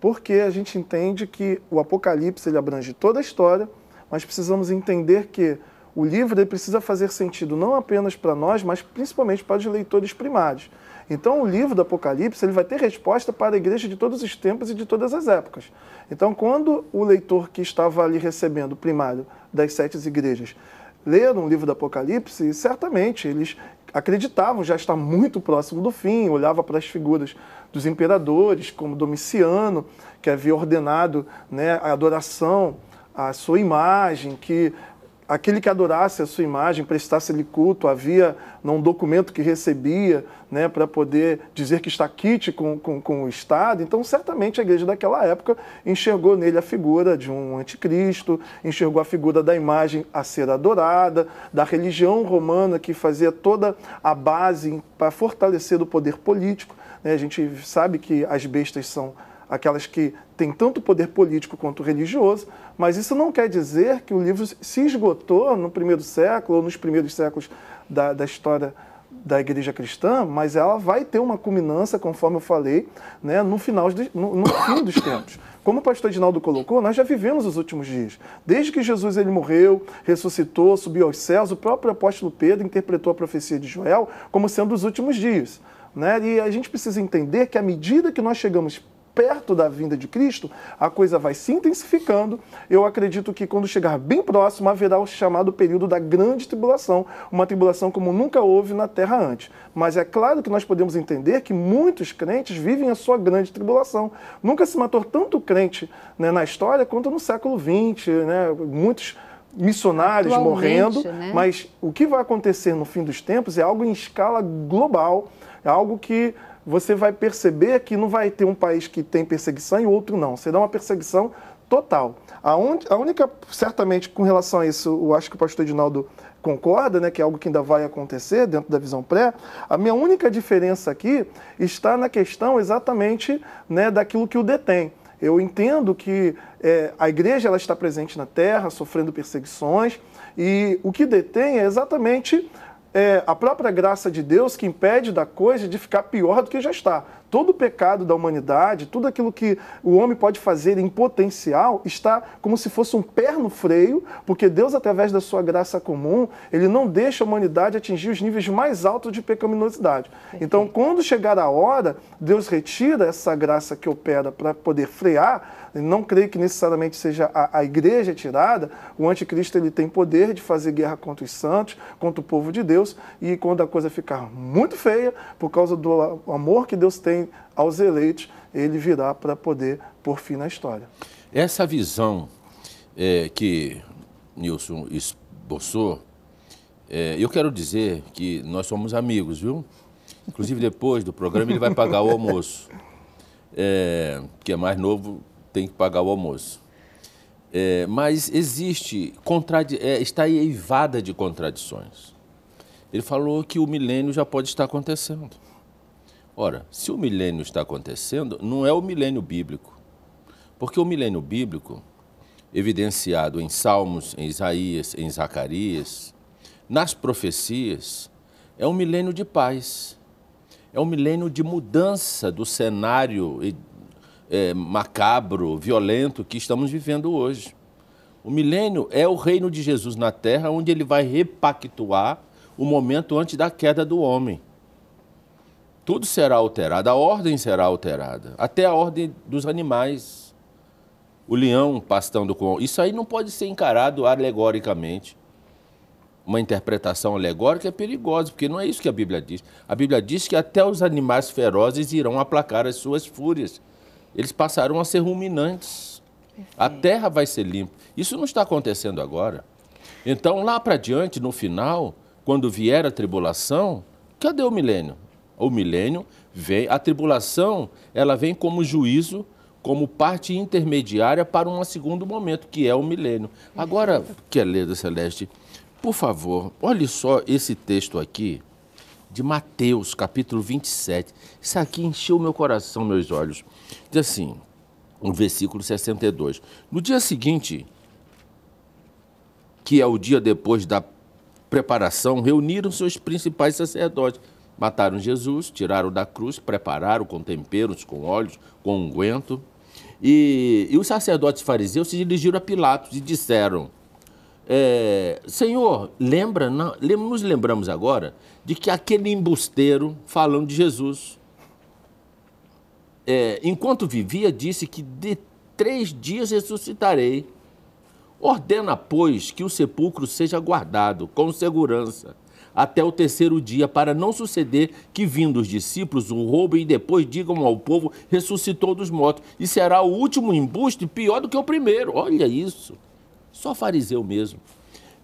porque a gente entende que o Apocalipse ele abrange toda a história, mas precisamos entender que o livro precisa fazer sentido não apenas para nós, mas principalmente para os leitores primários. Então, o livro do Apocalipse ele vai ter resposta para a igreja de todos os tempos e de todas as épocas. Então, quando o leitor que estava ali recebendo o primário das sete igrejas leram o livro do Apocalipse, certamente eles acreditavam já estar muito próximo do fim, olhava para as figuras dos imperadores, como Domiciano, que havia ordenado né, a adoração à sua imagem, que aquele que adorasse a sua imagem, prestasse-lhe culto, havia num documento que recebia né, para poder dizer que está quite com, com, com, o Estado. Então, certamente a igreja daquela época enxergou nele a figura de um anticristo, enxergou a figura da imagem a ser adorada, da religião romana que fazia toda a base para fortalecer o poder político. Né? A gente sabe que as bestas são aquelas que têm tanto poder político quanto religioso, mas isso não quer dizer que o livro se esgotou no primeiro século ou nos primeiros séculos da, da história da igreja cristã, mas ela vai ter uma culminância, conforme eu falei, né, no, final de, no, no fim dos tempos. Como o pastor Edinaldo colocou, nós já vivemos os últimos dias. Desde que Jesus ele morreu, ressuscitou, subiu aos céus, o próprio apóstolo Pedro interpretou a profecia de Joel como sendo os últimos dias. Né? E a gente precisa entender que à medida que nós chegamos perto da vinda de Cristo, a coisa vai se intensificando. Eu acredito que quando chegar bem próximo, haverá o chamado período da grande tribulação, uma tribulação como nunca houve na terra antes. Mas é claro que nós podemos entender que muitos crentes vivem a sua grande tribulação. Nunca se matou tanto crente né, na história quanto no século XX. Né? Muitos missionários morrendo, né? mas o que vai acontecer no fim dos tempos é algo em escala global, é algo que você vai perceber que não vai ter um país que tem perseguição e outro não. Será uma perseguição total. A, un... a única, certamente, com relação a isso, eu acho que o pastor Edinaldo concorda, né, que é algo que ainda vai acontecer dentro da visão pré, a minha única diferença aqui está na questão exatamente né, daquilo que o detém. Eu entendo que é, a igreja ela está presente na terra, sofrendo perseguições, e o que detém é exatamente é a própria graça de Deus que impede da coisa de ficar pior do que já está. Todo o pecado da humanidade, tudo aquilo que o homem pode fazer em potencial, está como se fosse um pé no freio, porque Deus, através da sua graça comum, ele não deixa a humanidade atingir os níveis mais altos de pecaminosidade. Então, quando chegar a hora, Deus retira essa graça que opera para poder frear. Não creio que necessariamente seja a, a igreja tirada. O anticristo ele tem poder de fazer guerra contra os santos, contra o povo de Deus. E quando a coisa ficar muito feia, por causa do amor que Deus tem aos eleitos, ele virá para poder por fim na história. Essa visão é, que Nilson esboçou, é, eu quero dizer que nós somos amigos, viu? Inclusive, depois do programa, ele vai pagar o almoço. É, que é mais novo, tem que pagar o almoço. É, mas existe, contradi é, está eivada de contradições. Ele falou que o milênio já pode estar acontecendo. Ora, se o milênio está acontecendo, não é o milênio bíblico. Porque o milênio bíblico, evidenciado em Salmos, em Isaías, em Zacarias, nas profecias, é um milênio de paz. É um milênio de mudança do cenário é, macabro, violento que estamos vivendo hoje. O milênio é o reino de Jesus na terra, onde ele vai repactuar o momento antes da queda do homem. Tudo será alterado, a ordem será alterada, até a ordem dos animais. O leão pastando com. Isso aí não pode ser encarado alegoricamente. Uma interpretação alegórica é perigosa, porque não é isso que a Bíblia diz. A Bíblia diz que até os animais ferozes irão aplacar as suas fúrias. Eles passarão a ser ruminantes. Perfeito. A terra vai ser limpa. Isso não está acontecendo agora. Então, lá para diante, no final, quando vier a tribulação, cadê o milênio? o milênio vem, a tribulação, ela vem como juízo, como parte intermediária para um segundo momento, que é o milênio. Agora, querida Celeste, por favor, olhe só esse texto aqui de Mateus, capítulo 27. Isso aqui encheu meu coração, meus olhos. Diz assim, o versículo 62. No dia seguinte, que é o dia depois da preparação, reuniram seus principais sacerdotes. Mataram Jesus, tiraram da cruz, prepararam com temperos, com óleos, com unguento. E, e os sacerdotes fariseus se dirigiram a Pilatos e disseram: é, Senhor, lembra, não, nos lembramos agora de que aquele embusteiro, falando de Jesus, é, enquanto vivia, disse que de três dias ressuscitarei. Ordena, pois, que o sepulcro seja guardado com segurança até o terceiro dia, para não suceder que, vindo os discípulos, o roubem e depois digam ao povo: ressuscitou dos mortos. E será o último embuste pior do que o primeiro. Olha isso. Só fariseu mesmo.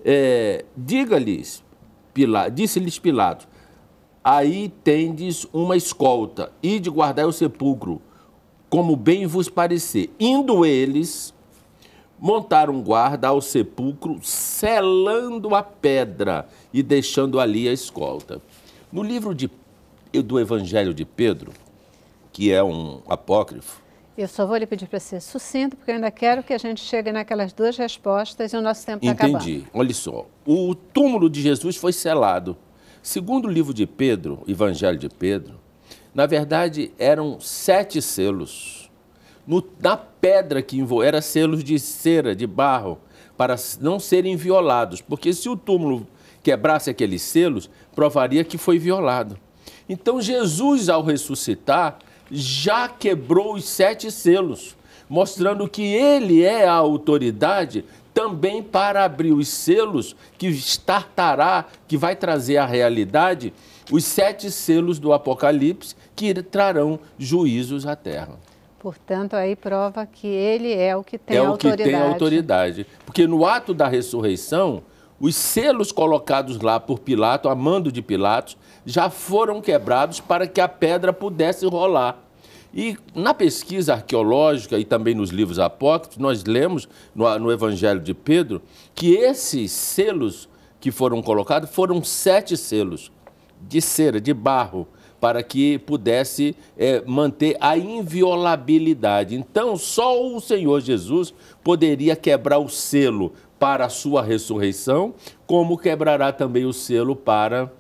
É, Diga-lhes, disse-lhes Pilato Aí tendes uma escolta, e de guardar o sepulcro, como bem vos parecer. Indo eles, montaram um guarda ao sepulcro, selando a pedra e deixando ali a escolta. No livro de, do Evangelho de Pedro, que é um apócrifo, eu só vou lhe pedir para ser sucinto, porque eu ainda quero que a gente chegue naquelas duas respostas e o nosso tempo está acabando. Entendi. Olha só, o túmulo de Jesus foi selado. Segundo o livro de Pedro, Evangelho de Pedro, na verdade eram sete selos no, na pedra que envolvia, eram selos de cera, de barro, para não serem violados, porque se o túmulo quebrasse aqueles selos, provaria que foi violado. Então Jesus, ao ressuscitar, já quebrou os sete selos, mostrando que ele é a autoridade também para abrir os selos que estartará, que vai trazer à realidade os sete selos do Apocalipse que trarão juízos à terra. Portanto, aí prova que ele é o que tem autoridade. É o que tem autoridade. Porque no ato da ressurreição, os selos colocados lá por Pilatos, a mando de Pilatos, já foram quebrados para que a pedra pudesse rolar. E na pesquisa arqueológica e também nos livros apócrifos, nós lemos no, no Evangelho de Pedro que esses selos que foram colocados foram sete selos de cera, de barro para que pudesse é, manter a inviolabilidade. Então, só o Senhor Jesus poderia quebrar o selo para a sua ressurreição, como quebrará também o selo para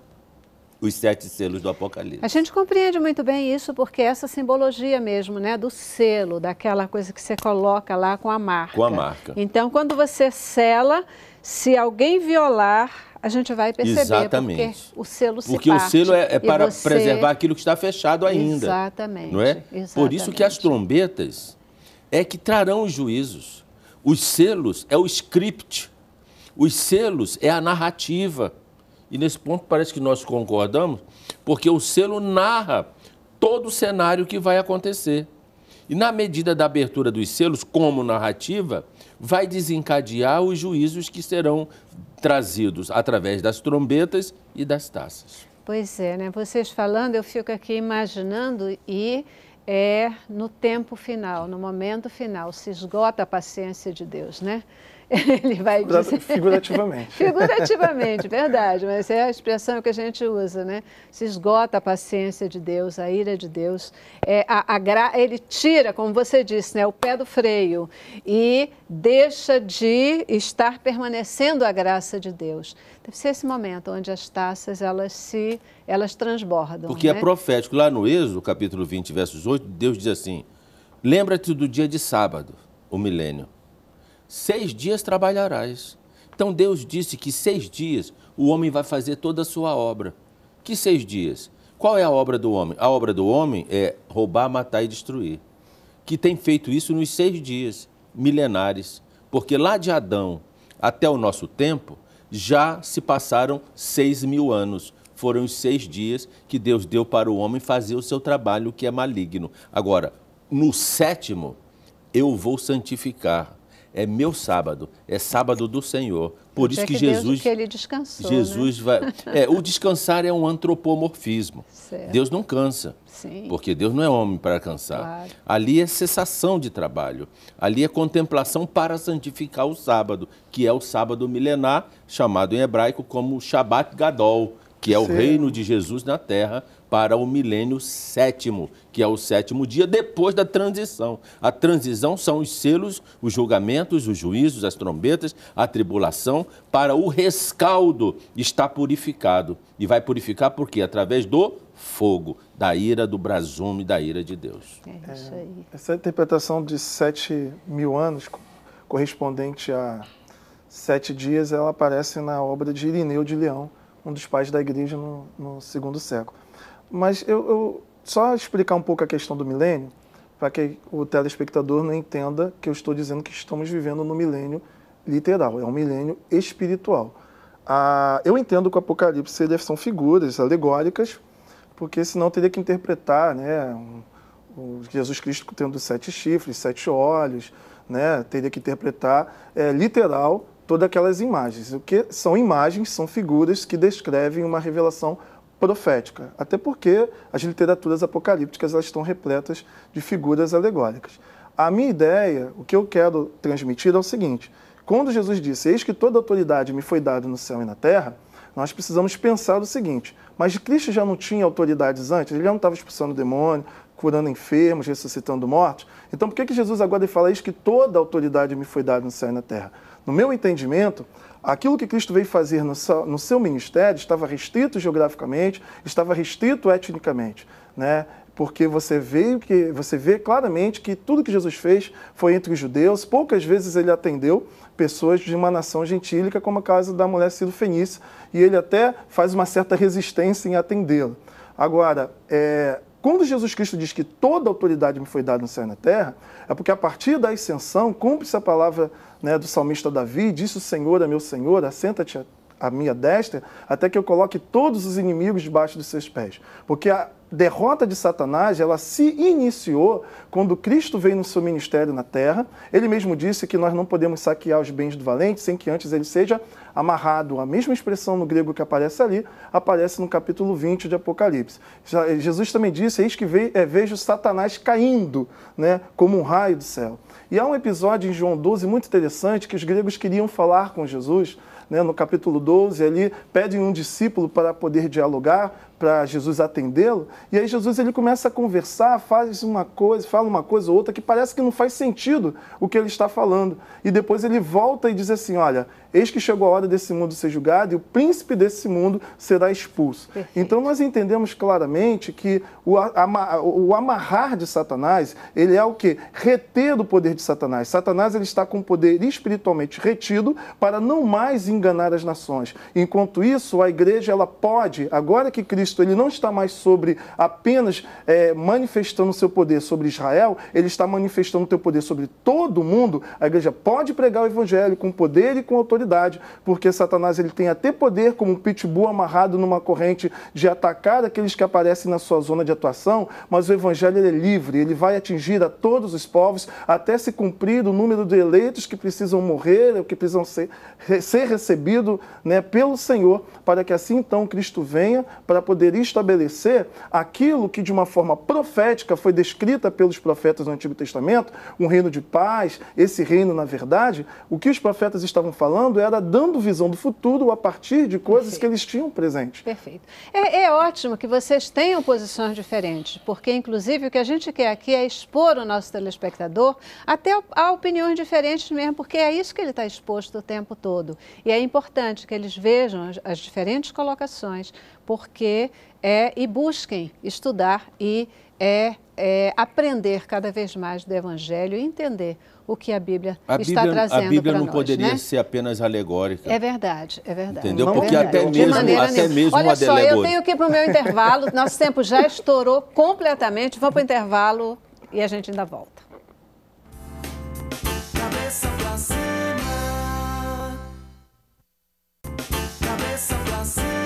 os sete selos do Apocalipse. A gente compreende muito bem isso porque é essa simbologia mesmo, né, do selo, daquela coisa que você coloca lá com a marca. Com a marca. Então, quando você sela, se alguém violar, a gente vai perceber Exatamente. porque o selo se Porque parte, o selo é, é para você... preservar aquilo que está fechado ainda. Exatamente. Não é? Exatamente. Por isso que as trombetas é que trarão os juízos. Os selos é o script. Os selos é a narrativa e nesse ponto parece que nós concordamos, porque o selo narra todo o cenário que vai acontecer. E na medida da abertura dos selos, como narrativa, vai desencadear os juízos que serão trazidos através das trombetas e das taças. Pois é, né? Vocês falando, eu fico aqui imaginando e é no tempo final, no momento final, se esgota a paciência de Deus, né? ele vai dizer... Figurativamente. Figurativamente, verdade, mas é a expressão que a gente usa, né? Se esgota a paciência de Deus, a ira de Deus, é, a, a gra... ele tira, como você disse, né, o pé do freio e deixa de estar permanecendo a graça de Deus. Deve ser esse momento onde as taças, elas se, elas transbordam. Porque é né? é profético, lá no Êxodo, capítulo 20, versos 8, Deus diz assim, lembra-te do dia de sábado, o milênio seis dias trabalharás. Então Deus disse que seis dias o homem vai fazer toda a sua obra. Que seis dias? Qual é a obra do homem? A obra do homem é roubar, matar e destruir. Que tem feito isso nos seis dias, milenares. Porque lá de Adão até o nosso tempo, já se passaram seis mil anos. Foram os seis dias que Deus deu para o homem fazer o seu trabalho que é maligno. Agora, no sétimo, eu vou santificar é meu sábado, é sábado do Senhor. Por isso que, que Jesus. Deus, que ele descansou. Né? Jesus né? vai. É, o descansar é um antropomorfismo. Certo. Deus não cansa. Sim. Porque Deus não é homem para cansar. Claro. Ali é cessação de trabalho. Ali é contemplação para santificar o sábado, que é o sábado milenar, chamado em hebraico como Shabat Gadol, que é Sim. o reino de Jesus na terra, para o milênio sétimo, que é o sétimo dia depois da transição. A transição são os selos, os julgamentos, os juízos, as trombetas, a tribulação, para o rescaldo está purificado. E vai purificar por quê? Através do fogo, da ira, do brasume, da ira de Deus. É isso é, aí. É, essa interpretação de sete mil anos, correspondente a sete dias, ela aparece na obra de Irineu de Leão, um dos pais da igreja no, no segundo século. Mas eu, eu só explicar um pouco a questão do milênio, para que o telespectador não entenda que eu estou dizendo que estamos vivendo no milênio literal, é um milênio espiritual. Ah, eu entendo que o Apocalipse ele é, são figuras alegóricas, porque senão teria que interpretar né, Jesus Cristo tendo sete chifres, sete olhos, né, teria que interpretar é, literal todas aquelas imagens. O que são imagens, são figuras que descrevem uma revelação profética, até porque as literaturas apocalípticas elas estão repletas de figuras alegóricas. A minha ideia, o que eu quero transmitir é o seguinte: quando Jesus disse, Eis que toda autoridade me foi dada no céu e na terra, nós precisamos pensar o seguinte: mas Cristo já não tinha autoridades antes? Ele já não estava expulsando demônio, curando enfermos, ressuscitando mortos? Então por que, que Jesus agora fala isso que toda autoridade me foi dada no céu e na terra? No meu entendimento, aquilo que Cristo veio fazer no seu, no seu ministério estava restrito geograficamente, estava restrito etnicamente. Né? porque você vê, que, você vê claramente que tudo que Jesus fez foi entre os judeus, poucas vezes ele atendeu pessoas de uma nação gentílica, como a é casa da mulher Ciro Fenícia, e ele até faz uma certa resistência em atendê la Agora, é, quando Jesus Cristo diz que toda autoridade me foi dada no céu e na terra, é porque a partir da ascensão cumpre-se a palavra né, do salmista Davi, disse o Senhor a é meu Senhor, assenta-te a a minha destra, até que eu coloque todos os inimigos debaixo dos seus pés. Porque a, derrota de Satanás, ela se iniciou quando Cristo veio no seu ministério na terra. Ele mesmo disse que nós não podemos saquear os bens do valente sem que antes ele seja amarrado. A mesma expressão no grego que aparece ali, aparece no capítulo 20 de Apocalipse. Eh, Jesus também disse, eis que eh, vejo Satanás caindo, né, como um raio do céu. E há um episódio em João 12 muito interessante que os gregos queriam falar com Jesus, né, no capítulo 12, ali, pedem um discípulo para poder dialogar, para Jesus atendê-lo, e aí Jesus ele começa a conversar, faz uma coisa, fala uma coisa ou outra que parece que não faz sentido o que ele está falando. E depois ele volta e diz assim: "Olha, eis que chegou a hora desse mundo ser julgado e o príncipe desse mundo será expulso". Perfeito. Então nós entendemos claramente que o, o amarrar de Satanás, ele é o que reter do poder de Satanás. Satanás ele está com o poder espiritualmente retido para não mais enganar as nações. Enquanto isso, a igreja ela pode, agora que Cristo Cristo ele não está mais sobre apenas é, manifestando o seu poder sobre Israel, ele está manifestando o seu poder sobre todo o mundo. A igreja pode pregar o evangelho com poder e com autoridade, porque Satanás ele tem até poder como um pitbull amarrado numa corrente de atacar aqueles que aparecem na sua zona de atuação, mas o evangelho ele é livre, ele vai atingir a todos os povos até se cumprir o número de eleitos que precisam morrer, que precisam ser, ser recebido né, pelo Senhor, para que assim então Cristo venha para poder poderia estabelecer aquilo que, de uma forma profética, foi descrita pelos profetas do Antigo Testamento, um reino de paz, esse reino, na verdade, o que os profetas estavam falando era dando visão do futuro a partir de coisas Perfeito. que eles tinham presente. Perfeito. É, é ótimo que vocês tenham posições diferentes, porque, inclusive, o que a gente quer aqui é expor o nosso telespectador até a opiniões diferentes mesmo, porque é isso que ele está exposto o tempo todo. E é importante que eles vejam as, as diferentes colocações porque é e busquem estudar e é, é, aprender cada vez mais do Evangelho e entender o que a Bíblia a está Bíblia, trazendo. A Bíblia não nós, poderia né? ser apenas alegórica. É verdade, é verdade. Entendeu? Não é Porque é verdade. até mesmo, até nenhuma. mesmo Olha só, é eu tenho que ir para o meu intervalo. Nosso tempo já estourou completamente. Vamos para o intervalo e a gente ainda volta. Cabeça pra cima. Cabeça pra cima.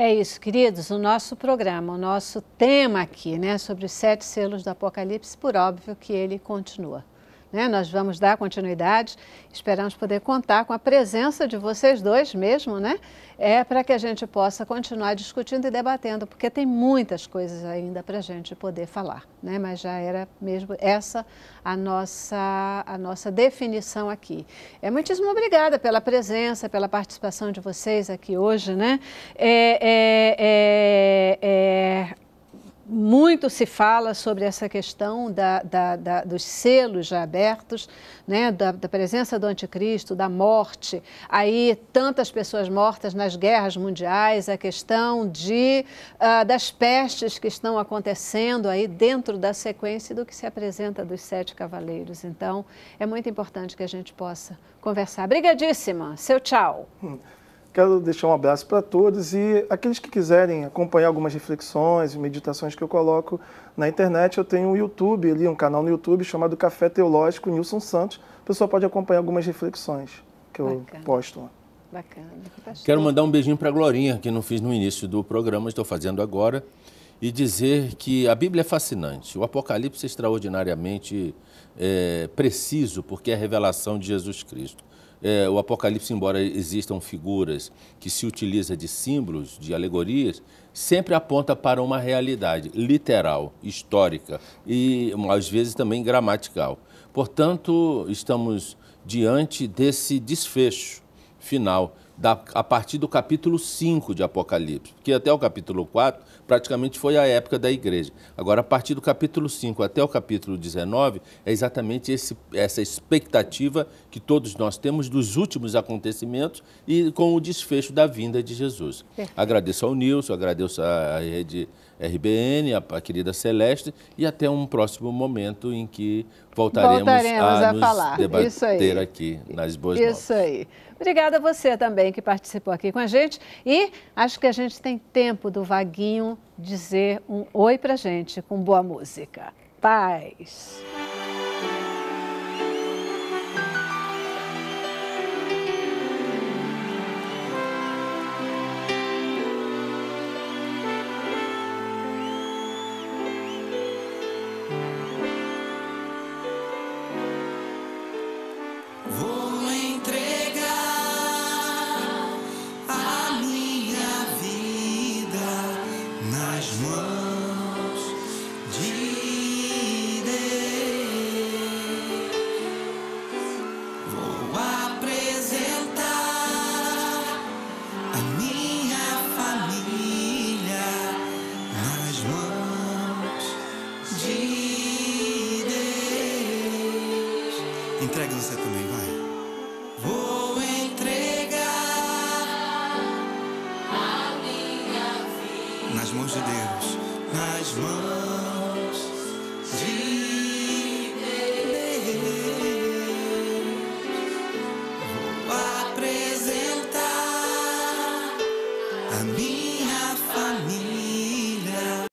É isso, queridos. O nosso programa, o nosso tema aqui, né, sobre os sete selos do Apocalipse, por óbvio que ele continua. Né? Nós vamos dar continuidade, esperamos poder contar com a presença de vocês dois mesmo, né? É para que a gente possa continuar discutindo e debatendo, porque tem muitas coisas ainda para a gente poder falar, né? Mas já era mesmo essa a nossa a nossa definição aqui. É muitíssimo obrigada pela presença, pela participação de vocês aqui hoje, né? é, é, é, é muito se fala sobre essa questão da, da, da, dos selos já abertos, né, da, presença do anticristo, da morte, aí tantas pessoas mortas nas guerras mundiais, a questão de, uh, das pestes que estão acontecendo aí dentro da sequência do que se apresenta dos sete cavaleiros. Então, é muito importante que a gente possa conversar. Obrigadíssima. Seu tchau. Hum. Quero deixar um abraço para todos e aqueles que quiserem acompanhar algumas reflexões e meditações que eu coloco na internet, eu tenho um YouTube ali, um canal no YouTube chamado Café Teológico Nilson Santos. O pessoal pode acompanhar algumas reflexões que eu Bacana. posto. Bacana. Quero mandar um beijinho para a Glorinha, que não fiz no início do programa, estou fazendo agora, e dizer que a Bíblia é fascinante. O Apocalipse é extraordinariamente é, preciso, porque é a revelação de Jesus Cristo é, o Apocalipse, embora existam figuras que se utiliza de símbolos, de alegorias, sempre aponta para uma realidade literal, histórica e às vezes também gramatical. Portanto, estamos diante desse desfecho final da, a partir do capítulo 5 de Apocalipse, porque até o capítulo 4 praticamente foi a época da igreja. Agora, a partir do capítulo 5 até o capítulo 19, é exatamente esse, essa expectativa que todos nós temos dos últimos acontecimentos e com o desfecho da vinda de Jesus. Agradeço ao Nilson, agradeço à rede RBN, a, a, querida Celeste, e até um próximo momento em que voltaremos, voltaremos a, a falar. debater aqui nas Boas Isso Isso aí. Obrigada a você também que participou aqui com a gente. E acho que a gente tem tempo do Vaguinho dizer um oi pra gente com boa música. Paz!